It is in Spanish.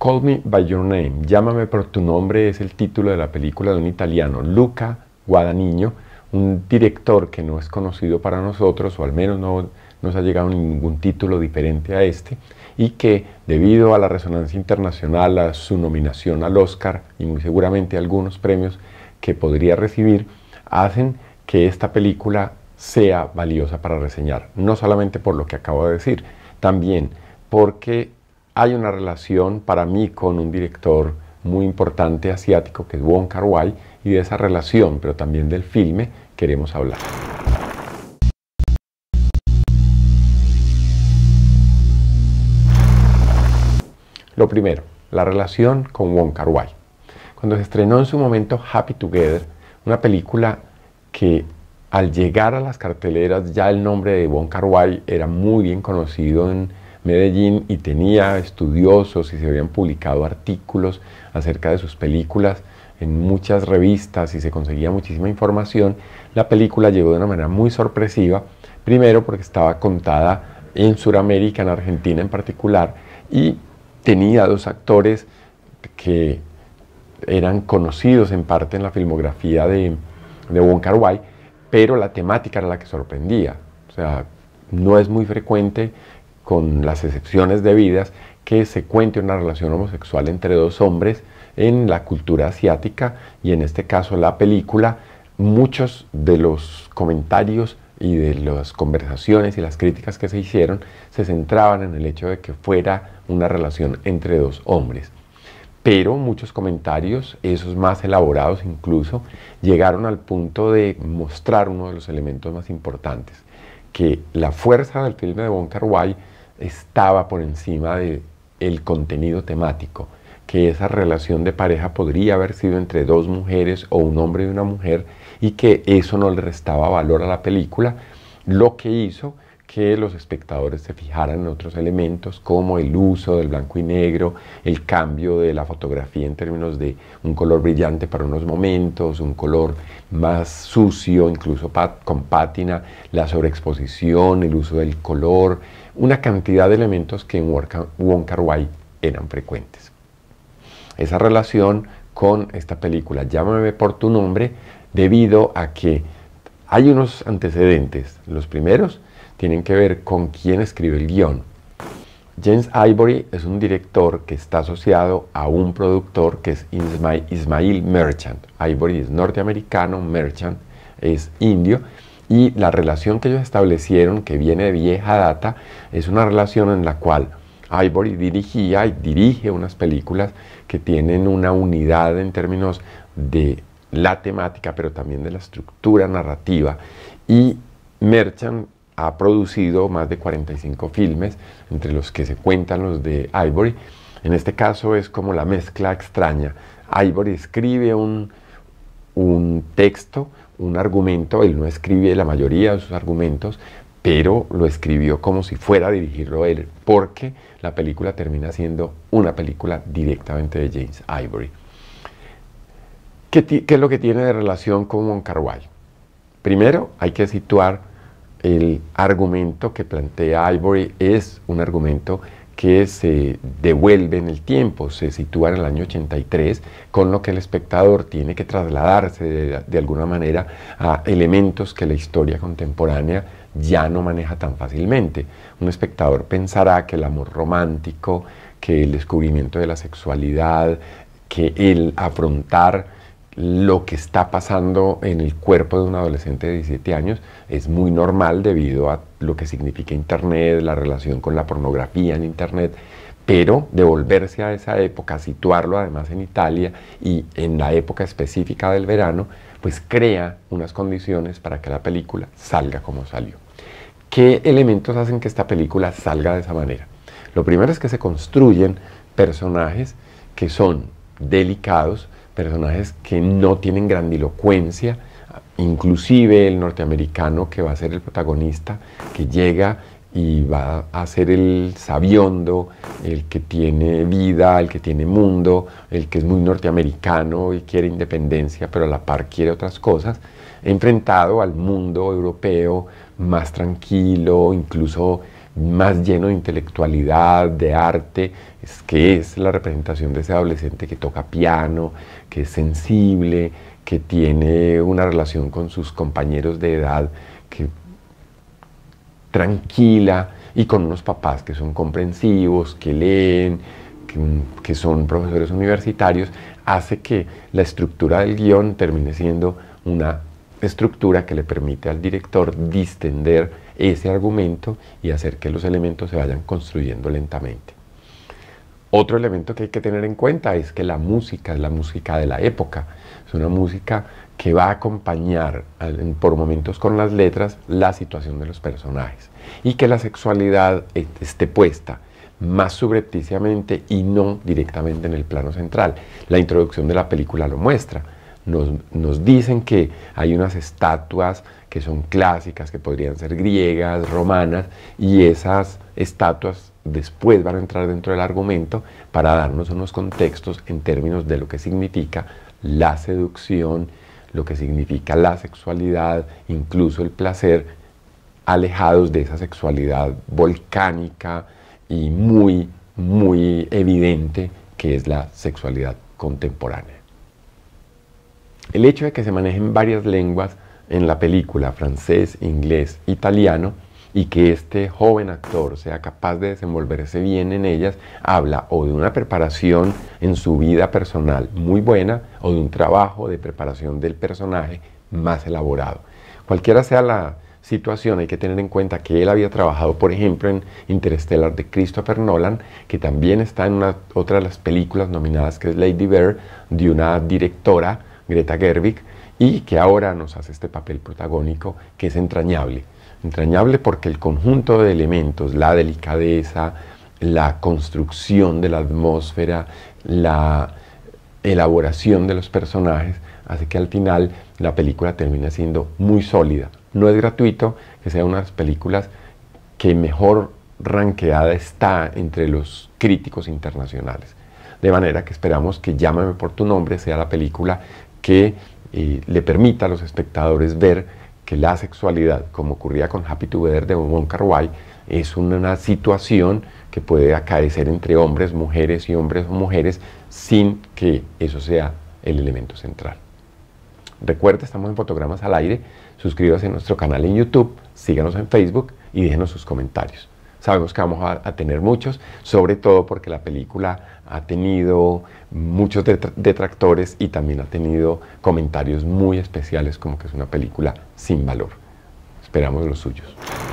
Call Me By Your Name, Llámame por tu nombre es el título de la película de un italiano, Luca Guadagnino, un director que no es conocido para nosotros, o al menos no nos ha llegado ningún título diferente a este, y que debido a la resonancia internacional, a su nominación al Oscar y muy seguramente algunos premios que podría recibir, hacen que esta película sea valiosa para reseñar, no solamente por lo que acabo de decir, también porque hay una relación para mí con un director muy importante asiático que es Wong Kar Wai y de esa relación, pero también del filme, queremos hablar. Lo primero, la relación con Wong Kar Wai. Cuando se estrenó en su momento Happy Together, una película que al llegar a las carteleras ya el nombre de Wong Kar Wai era muy bien conocido en Medellín y tenía estudiosos y se habían publicado artículos acerca de sus películas en muchas revistas y se conseguía muchísima información, la película llegó de una manera muy sorpresiva, primero porque estaba contada en Sudamérica, en Argentina en particular, y tenía dos actores que eran conocidos en parte en la filmografía de, de Wong Kar pero la temática era la que sorprendía. O sea, no es muy frecuente con las excepciones debidas, que se cuente una relación homosexual entre dos hombres en la cultura asiática y en este caso la película, muchos de los comentarios y de las conversaciones y las críticas que se hicieron se centraban en el hecho de que fuera una relación entre dos hombres. Pero muchos comentarios, esos más elaborados incluso, llegaron al punto de mostrar uno de los elementos más importantes, que la fuerza del filme de Bon Kar estaba por encima del contenido temático, que esa relación de pareja podría haber sido entre dos mujeres o un hombre y una mujer y que eso no le restaba valor a la película, lo que hizo que los espectadores se fijaran en otros elementos como el uso del blanco y negro, el cambio de la fotografía en términos de un color brillante para unos momentos, un color más sucio, incluso con pátina, la sobreexposición, el uso del color, una cantidad de elementos que en Wong Kar Wai eran frecuentes. Esa relación con esta película, Llámame por tu nombre, debido a que hay unos antecedentes. Los primeros tienen que ver con quién escribe el guión. James Ivory es un director que está asociado a un productor que es Ismail Merchant. Ivory es norteamericano, Merchant es indio y la relación que ellos establecieron, que viene de vieja data, es una relación en la cual Ivory dirigía y dirige unas películas que tienen una unidad en términos de la temática, pero también de la estructura narrativa. Y Merchant ha producido más de 45 filmes, entre los que se cuentan los de Ivory. En este caso es como la mezcla extraña. Ivory escribe un, texto, un argumento, él no escribe la mayoría de sus argumentos, pero lo escribió como si fuera a dirigirlo él, porque la película termina siendo una película directamente de James Ivory. ¿Qué, es lo que tiene de relación con Moncarguay? Primero, hay que situar el argumento que plantea Ivory es un argumento que se devuelve en el tiempo, se sitúa en el año 83, con lo que el espectador tiene que trasladarse de, alguna manera a elementos que la historia contemporánea ya no maneja tan fácilmente. Un espectador pensará que el amor romántico, que el descubrimiento de la sexualidad, que el afrontar lo que está pasando en el cuerpo de un adolescente de 17 años es muy normal debido a lo que significa Internet, la relación con la pornografía en Internet, pero devolverse a esa época, situarlo además en Italia y en la época específica del verano, pues crea unas condiciones para que la película salga como salió. ¿Qué elementos hacen que esta película salga de esa manera? Lo primero es que se construyen personajes que son delicados, personajes que no tienen grandilocuencia, inclusive el norteamericano que va a ser el protagonista, que llega y va a ser el sabiondo, el que tiene vida, el que tiene mundo, el que es muy norteamericano y quiere independencia, pero a la par quiere otras cosas, enfrentado al mundo europeo más tranquilo, incluso más lleno de intelectualidad, de arte, es que es la representación de ese adolescente que toca piano, que es sensible, que tiene una relación con sus compañeros de edad que tranquila y con unos papás que son comprensivos, que leen, que, que son profesores universitarios, hace que la estructura del guión termine siendo una estructura que le permite al director distender ese argumento y hacer que los elementos se vayan construyendo lentamente. Otro elemento que hay que tener en cuenta es que la música es la música de la época, es una música que va a acompañar por momentos con las letras la situación de los personajes y que la sexualidad e, esté puesta más subrepticiamente y no directamente en el plano central. La introducción de la película lo muestra nos, dicen que hay unas estatuas que son clásicas, que podrían ser griegas, romanas, y esas estatuas después van a entrar dentro del argumento para darnos unos contextos en términos de lo que significa la seducción, lo que significa la sexualidad, incluso el placer, alejados de esa sexualidad volcánica y muy, muy evidente que es la sexualidad contemporánea. El hecho de que se manejen varias lenguas en la película, francés, inglés, italiano, y que este joven actor sea capaz de desenvolverse bien en ellas, habla o de una preparación en su vida personal muy buena o de un trabajo de preparación del personaje más elaborado. Cualquiera sea la situación, hay que tener en cuenta que él había trabajado, por ejemplo, en Interstellar de Christopher Nolan, que también está en una, otra de las películas nominadas que es Lady Bear, de una directora Greta Gerwig, y que ahora nos hace este papel protagónico que es entrañable. Entrañable porque el conjunto de elementos, la delicadeza, la construcción de la atmósfera, la elaboración de los personajes, hace que al final la película termine siendo muy sólida. No es gratuito que sea una de las películas que mejor ranqueada está entre los críticos internacionales. De manera que esperamos que Llámame por tu nombre sea la película que eh, le permita a los espectadores ver que la sexualidad, como ocurría con Happy Together de Bon Carwai, es una situación que puede acaecer entre hombres, mujeres y hombres o mujeres sin que eso sea el elemento central. Recuerda, estamos en Fotogramas al Aire, suscríbase a nuestro canal en YouTube, síganos en Facebook y déjenos sus comentarios sabemos que vamos a, tener muchos, sobre todo porque la película ha tenido muchos detractores y también ha tenido comentarios muy especiales como que es una película sin valor. Esperamos los suyos.